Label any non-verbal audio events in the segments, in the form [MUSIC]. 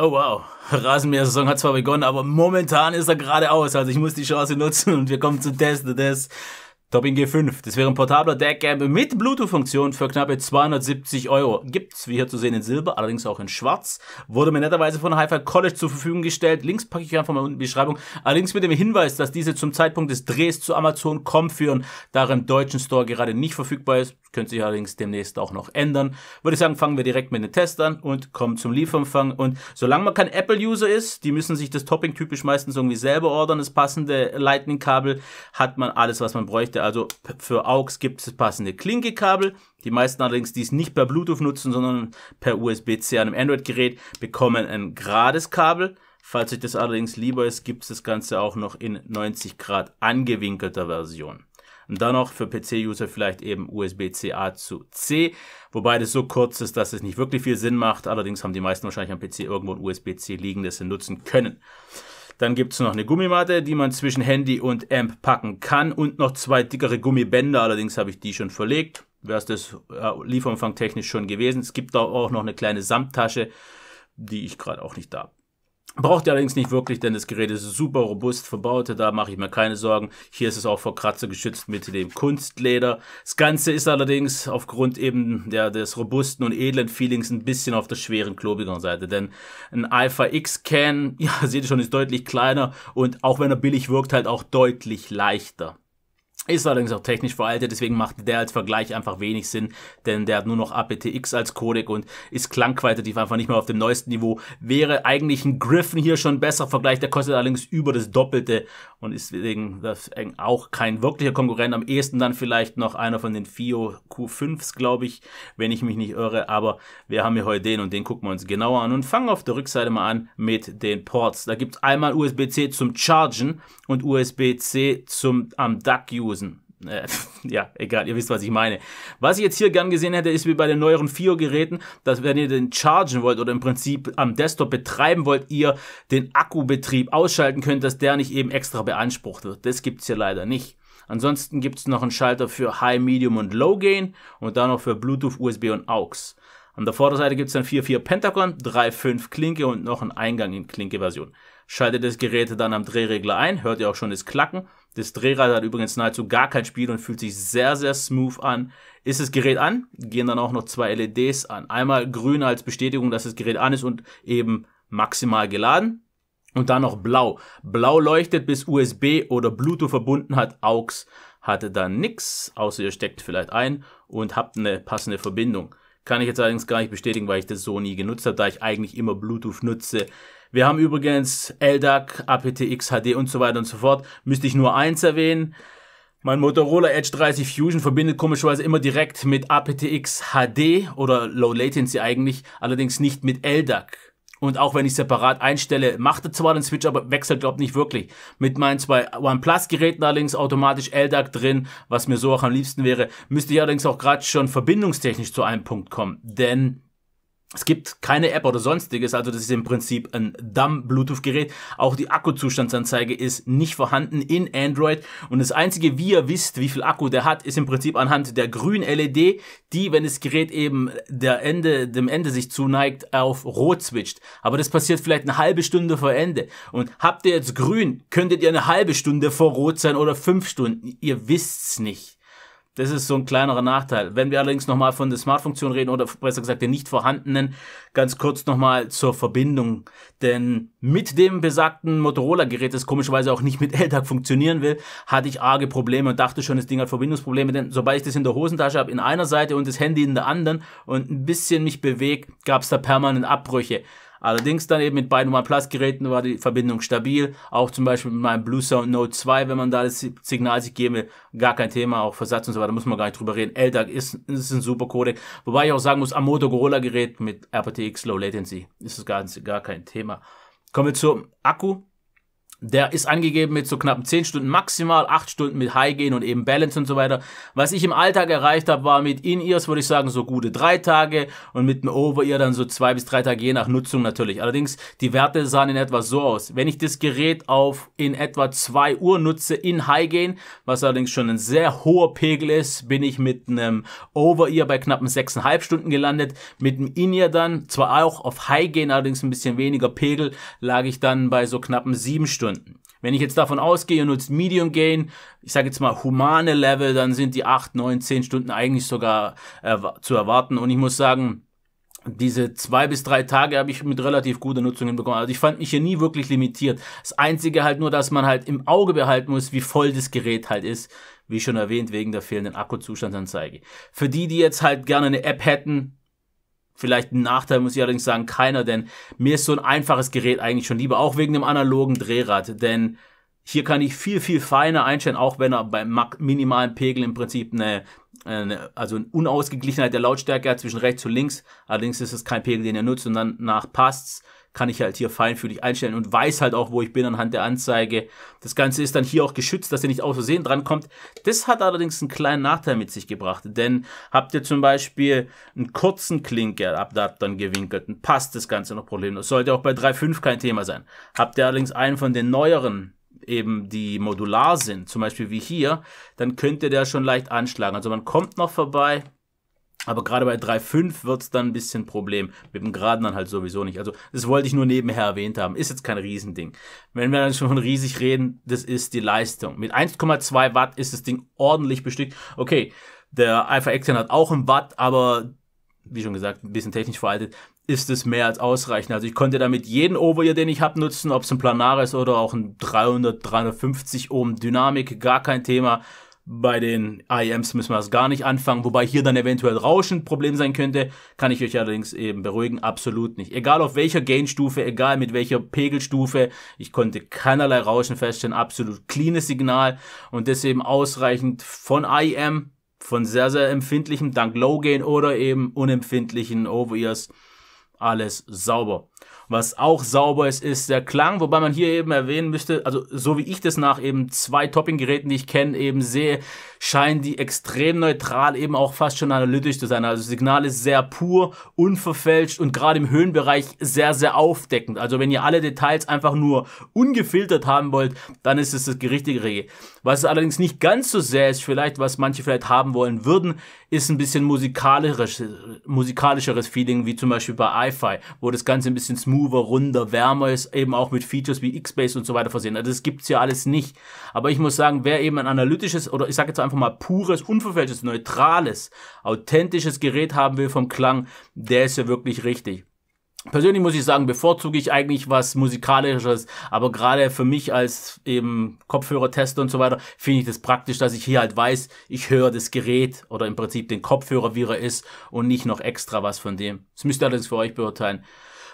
Oh wow, Rasenmäher-Saison hat zwar begonnen, aber momentan ist er geradeaus. Also ich muss die Chance nutzen und wir kommen zum Test des Topping G5. Das wäre ein portabler Deckgamp mit Bluetooth-Funktion für knappe 270 Euro. Gibt's, wie hier zu sehen, in Silber, allerdings auch in Schwarz. Wurde mir netterweise von hi College zur Verfügung gestellt. Links packe ich einfach mal unten in die Beschreibung. Allerdings mit dem Hinweis, dass diese zum Zeitpunkt des Drehs zu Amazon.com führen, da er im deutschen Store gerade nicht verfügbar ist könnte sich allerdings demnächst auch noch ändern. Würde ich sagen, fangen wir direkt mit den Test an und kommen zum Lieferumfang. Und solange man kein Apple-User ist, die müssen sich das Topping typisch meistens irgendwie selber ordern. Das passende Lightning-Kabel hat man alles, was man bräuchte. Also für AUX gibt es das passende Klinke-Kabel. Die meisten allerdings, die es nicht per Bluetooth nutzen, sondern per USB-C an einem Android-Gerät, bekommen ein gerades Kabel. Falls euch das allerdings lieber ist, gibt es das Ganze auch noch in 90 Grad angewinkelter Version. Und dann noch für PC-User vielleicht eben USB-C-A zu C, wobei das so kurz ist, dass es nicht wirklich viel Sinn macht. Allerdings haben die meisten wahrscheinlich am PC irgendwo ein USB-C liegen, das sie nutzen können. Dann gibt es noch eine Gummimatte, die man zwischen Handy und Amp packen kann und noch zwei dickere Gummibänder. Allerdings habe ich die schon verlegt. Wäre es das äh, Lieferumfang technisch schon gewesen. Es gibt auch noch eine kleine Samttasche, die ich gerade auch nicht da Braucht ihr allerdings nicht wirklich, denn das Gerät ist super robust verbaut, da mache ich mir keine Sorgen. Hier ist es auch vor Kratzer geschützt mit dem Kunstleder. Das Ganze ist allerdings aufgrund eben der, des robusten und edlen Feelings ein bisschen auf der schweren, klobigeren Seite, denn ein Alpha X Can, [LAUGHS] ja, seht ihr schon, ist deutlich kleiner und auch wenn er billig wirkt, halt auch deutlich leichter. Ist allerdings auch technisch veraltet, deswegen macht der als Vergleich einfach wenig Sinn, denn der hat nur noch APTX als Codec und ist klangqualitativ einfach nicht mehr auf dem neuesten Niveau. Wäre eigentlich ein Griffin hier schon besser Vergleich, der kostet allerdings über das Doppelte und ist deswegen auch kein wirklicher Konkurrent. Am ehesten dann vielleicht noch einer von den FIO Q5s, glaube ich, wenn ich mich nicht irre, aber wir haben hier heute den und den gucken wir uns genauer an und fangen auf der Rückseite mal an mit den Ports. Da gibt es einmal USB-C zum Chargen und USB-C zum am dac use Steckdosen. Äh, [LAUGHS] ja, egal, ihr wisst, was ich meine. Was ich jetzt hier gern gesehen hätte, ist wie bei den neueren FIO-Geräten, dass wenn ihr den chargen wollt oder im Prinzip am Desktop betreiben wollt, ihr den Akkubetrieb ausschalten könnt, dass der nicht eben extra beansprucht wird. Das gibt es hier leider nicht. Ansonsten gibt es noch einen Schalter für High, Medium und Low Gain und dann noch für Bluetooth, USB und AUX. An der Vorderseite gibt es dann 4.4 Pentagon, 3.5 Klinke und noch einen Eingang in Klinke-Version. Schaltet das Gerät dann am Drehregler ein, hört ihr auch schon das Klacken das Drehrad hat übrigens nahezu gar kein Spiel und fühlt sich sehr, sehr smooth an. Ist das Gerät an, gehen dann auch noch zwei LEDs an. Einmal grün als Bestätigung, dass das Gerät an ist und eben maximal geladen. Und dann noch blau. Blau leuchtet bis USB oder Bluetooth verbunden hat. AUX hatte dann nichts, außer ihr steckt vielleicht ein und habt eine passende Verbindung. Kann ich jetzt allerdings gar nicht bestätigen, weil ich das so nie genutzt habe, da ich eigentlich immer Bluetooth nutze. Wir haben übrigens LDAC, aptX HD und so weiter und so fort. Müsste ich nur eins erwähnen. Mein Motorola Edge 30 Fusion verbindet komischerweise immer direkt mit aptX HD oder Low Latency eigentlich, allerdings nicht mit LDAC. Und auch wenn ich separat einstelle, macht er zwar den Switch, aber wechselt, glaube nicht wirklich. Mit meinen zwei OnePlus-Geräten allerdings automatisch LDAC drin, was mir so auch am liebsten wäre, müsste ich allerdings auch gerade schon verbindungstechnisch zu einem Punkt kommen. Denn es gibt keine App oder sonstiges, also das ist im Prinzip ein dumb Bluetooth-Gerät. Auch die Akkuzustandsanzeige ist nicht vorhanden in Android. Und das Einzige, wie ihr wisst, wie viel Akku der hat, ist im Prinzip anhand der grünen LED, die, wenn das Gerät eben der Ende, dem Ende sich zuneigt, auf rot switcht. Aber das passiert vielleicht eine halbe Stunde vor Ende. Und habt ihr jetzt grün, könntet ihr eine halbe Stunde vor rot sein oder fünf Stunden. Ihr wisst's nicht. Das ist so ein kleinerer Nachteil. Wenn wir allerdings nochmal von der Smart-Funktion reden oder besser gesagt der nicht vorhandenen, ganz kurz nochmal zur Verbindung. Denn mit dem besagten Motorola-Gerät, das komischerweise auch nicht mit LDAC [LAUGHS] funktionieren will, hatte ich arge Probleme und dachte schon, das Ding hat Verbindungsprobleme. Denn sobald ich das in der Hosentasche habe, in einer Seite und das Handy in der anderen und ein bisschen mich bewegt, gab es da permanent Abbrüche. Allerdings dann eben mit beiden OnePlus-Geräten war die Verbindung stabil. Auch zum Beispiel mit meinem Blue Sound Note 2, wenn man da das Signal sich geben will, gar kein Thema. Auch Versatz und so weiter, muss man gar nicht drüber reden. LDAC ist, ist ein super Codec. Wobei ich auch sagen muss, am Motorola-Gerät mit RPTX Low Latency ist es gar, gar kein Thema. Kommen wir zum Akku. Der ist angegeben mit so knappen 10 Stunden maximal, 8 Stunden mit High gehen und eben Balance und so weiter. Was ich im Alltag erreicht habe, war mit In-Ears, würde ich sagen, so gute 3 Tage und mit dem Over-Ear dann so 2 bis 3 Tage, je nach Nutzung natürlich. Allerdings, die Werte sahen in etwa so aus. Wenn ich das Gerät auf in etwa 2 Uhr nutze in High gehen, was allerdings schon ein sehr hoher Pegel ist, bin ich mit einem Over-Ear bei knappen 6,5 Stunden gelandet. Mit dem In-Ear dann, zwar auch auf High gehen, allerdings ein bisschen weniger Pegel, lag ich dann bei so knappen 7 Stunden. Stunden. Wenn ich jetzt davon ausgehe, ihr nutzt Medium Gain, ich sage jetzt mal humane Level, dann sind die 8, 9, 10 Stunden eigentlich sogar äh, zu erwarten. Und ich muss sagen, diese zwei bis drei Tage habe ich mit relativ guter Nutzung hinbekommen. Also ich fand mich hier nie wirklich limitiert. Das Einzige halt nur, dass man halt im Auge behalten muss, wie voll das Gerät halt ist. Wie schon erwähnt, wegen der fehlenden Akkuzustandsanzeige. Für die, die jetzt halt gerne eine App hätten, Vielleicht ein Nachteil muss ich allerdings sagen, keiner, denn mir ist so ein einfaches Gerät eigentlich schon lieber, auch wegen dem analogen Drehrad, denn hier kann ich viel, viel feiner einstellen, auch wenn er beim minimalen Pegel im Prinzip eine, eine, also eine Unausgeglichenheit der Lautstärke hat zwischen rechts und links. Allerdings ist es kein Pegel, den er nutzt und dann nach passt's kann ich halt hier feinfühlig einstellen und weiß halt auch, wo ich bin anhand der Anzeige. Das Ganze ist dann hier auch geschützt, dass er nicht aus Versehen drankommt. Das hat allerdings einen kleinen Nachteil mit sich gebracht, denn habt ihr zum Beispiel einen kurzen Klinkeradapter dann gewinkelt, dann passt das Ganze noch problemlos. Sollte auch bei 3.5 kein Thema sein. Habt ihr allerdings einen von den neueren eben die modular sind, zum Beispiel wie hier, dann könnte der schon leicht anschlagen. Also man kommt noch vorbei, aber gerade bei 3,5 wird es dann ein bisschen Problem. Mit dem Geraden dann halt sowieso nicht. Also das wollte ich nur nebenher erwähnt haben. Ist jetzt kein Riesending. Wenn wir dann schon von riesig reden, das ist die Leistung. Mit 1,2 Watt ist das Ding ordentlich bestückt. Okay, der Alpha Action hat auch ein Watt, aber wie schon gesagt, ein bisschen technisch veraltet ist es mehr als ausreichend. Also ich konnte damit jeden Over hier, den ich habe, nutzen, ob es ein Planaris oder auch ein 300, 350 Ohm Dynamik, gar kein Thema. Bei den IEMs müssen wir das gar nicht anfangen, wobei hier dann eventuell Rauschen Problem sein könnte, kann ich euch allerdings eben beruhigen, absolut nicht. Egal auf welcher Gainstufe, egal mit welcher Pegelstufe, ich konnte keinerlei Rauschen feststellen, absolut cleanes Signal und deswegen ausreichend von IEM, von sehr, sehr empfindlichem, dank Low-Gain oder eben unempfindlichen Over-Ears, alles sauber. Was auch sauber ist, ist der Klang, wobei man hier eben erwähnen müsste, also so wie ich das nach eben zwei Topping-Geräten, die ich kenne, eben sehe, scheinen die extrem neutral, eben auch fast schon analytisch zu sein. Also das Signal ist sehr pur, unverfälscht und gerade im Höhenbereich sehr, sehr aufdeckend. Also wenn ihr alle Details einfach nur ungefiltert haben wollt, dann ist es das richtige Regel. Was es allerdings nicht ganz so sehr ist, vielleicht, was manche vielleicht haben wollen würden, ist ein bisschen musikalischeres, äh, musikalischeres Feeling, wie zum Beispiel bei Hi-Fi, wo das Ganze ein bisschen smoother, runder, wärmer ist, eben auch mit Features wie X-Base und so weiter versehen. Also das gibt's ja alles nicht. Aber ich muss sagen, wer eben ein analytisches oder ich sage jetzt einfach mal pures, unverfälschtes, neutrales, authentisches Gerät haben will vom Klang, der ist ja wirklich richtig. Persönlich muss ich sagen, bevorzuge ich eigentlich was musikalisches, aber gerade für mich als eben Kopfhörertester und so weiter, finde ich das praktisch, dass ich hier halt weiß, ich höre das Gerät oder im Prinzip den Kopfhörer, wie er ist und nicht noch extra was von dem. Das müsst ihr allerdings für euch beurteilen.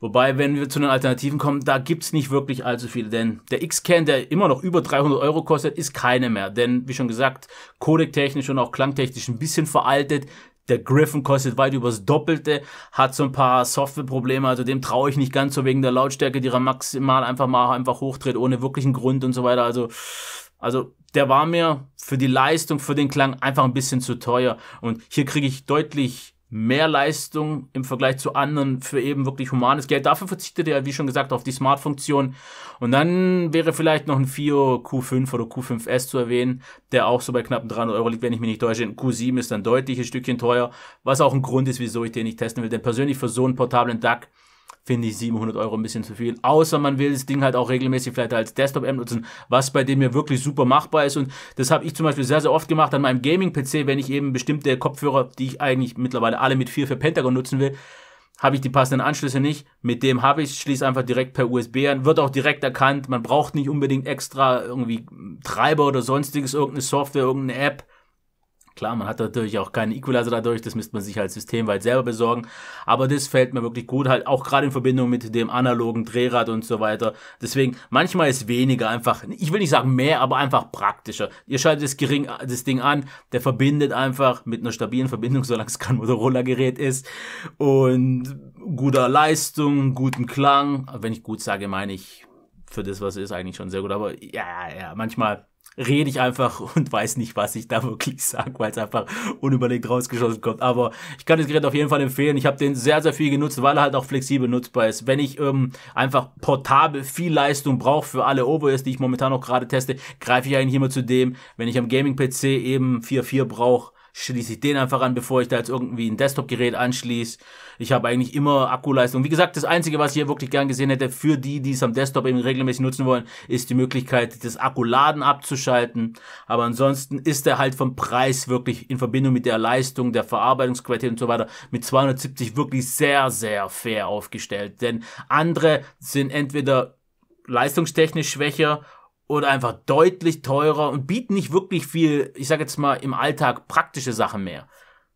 Wobei, wenn wir zu den Alternativen kommen, da gibt's nicht wirklich allzu viele, denn der X-Can, der immer noch über 300 Euro kostet, ist keine mehr, denn wie schon gesagt, codec-technisch und auch klangtechnisch ein bisschen veraltet, der Griffin kostet weit übers Doppelte, hat so ein paar Softwareprobleme, also dem traue ich nicht ganz so wegen der Lautstärke, die er maximal einfach mal einfach hochdreht, ohne wirklichen Grund und so weiter. Also, also der war mir für die Leistung, für den Klang einfach ein bisschen zu teuer. Und hier kriege ich deutlich mehr Leistung im Vergleich zu anderen für eben wirklich humanes Geld. Dafür verzichtet er, wie schon gesagt, auf die Smart-Funktion. Und dann wäre vielleicht noch ein FIO Q5 oder Q5S zu erwähnen, der auch so bei knapp 300 Euro liegt, wenn ich mich nicht täusche. Ein Q7 ist dann deutlich ein Stückchen teuer, was auch ein Grund ist, wieso ich den nicht testen will. Denn persönlich für so einen portablen DAC finde ich 700 Euro ein bisschen zu viel. Außer man will das Ding halt auch regelmäßig vielleicht als Desktop-App nutzen, was bei dem mir wirklich super machbar ist. Und das habe ich zum Beispiel sehr, sehr oft gemacht an meinem Gaming-PC, wenn ich eben bestimmte Kopfhörer, die ich eigentlich mittlerweile alle mit 4 für Pentagon nutzen will, habe ich die passenden Anschlüsse nicht. Mit dem habe ich, schließe einfach direkt per USB an, wird auch direkt erkannt. Man braucht nicht unbedingt extra irgendwie Treiber oder sonstiges, irgendeine Software, irgendeine App. Klar, man hat natürlich auch keinen Equalizer dadurch, das müsste man sich halt systemweit selber besorgen. Aber das fällt mir wirklich gut, halt auch gerade in Verbindung mit dem analogen Drehrad und so weiter. Deswegen, manchmal ist weniger einfach, ich will nicht sagen mehr, aber einfach praktischer. Ihr schaltet das, gering, das Ding an, der verbindet einfach mit einer stabilen Verbindung, solange es kein Motorola-Gerät ist. Und guter Leistung, guten Klang. Wenn ich gut sage, meine ich für das, was es ist, eigentlich schon sehr gut. Aber ja, ja, manchmal rede ich einfach [LAUGHS] und weiß nicht, was ich da wirklich sage, weil es einfach unüberlegt rausgeschossen kommt. Aber ich kann das Gerät auf jeden Fall empfehlen. Ich habe den sehr, sehr viel genutzt, weil er halt auch flexibel nutzbar ist. Wenn ich ähm, einfach portabel viel Leistung brauche für alle OBS, die ich momentan noch gerade teste, greife ich eigentlich immer zu dem, wenn ich am Gaming-PC eben 4.4 brauche, schließe ich den einfach an, bevor ich da jetzt irgendwie ein Desktop-Gerät anschließe. Ich habe eigentlich immer Akkuleistung. Wie gesagt, das Einzige, was ich hier wirklich gern gesehen hätte, für die, die es am Desktop eben regelmäßig nutzen wollen, ist die Möglichkeit, das Akkuladen abzuschalten. Aber ansonsten ist er halt vom Preis wirklich in Verbindung mit der Leistung, der Verarbeitungsqualität und so weiter mit 270 wirklich sehr, sehr fair aufgestellt. Denn andere sind entweder leistungstechnisch schwächer oder einfach deutlich teurer und bieten nicht wirklich viel, ich sage jetzt mal, im Alltag praktische Sachen mehr.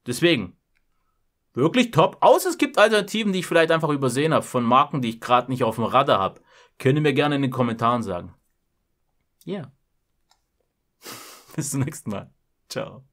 Deswegen, wirklich top. Außer es gibt Alternativen, die ich vielleicht einfach übersehen habe, von Marken, die ich gerade nicht auf dem Radar habe. Könnt ihr mir gerne in den Kommentaren sagen. Ja. Yeah. [LAUGHS] Bis zum nächsten Mal. Ciao.